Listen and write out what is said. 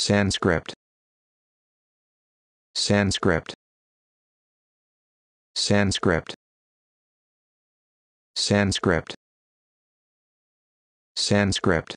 Sanskrit Sanskrit Sanskrit Sanskrit Sanskrit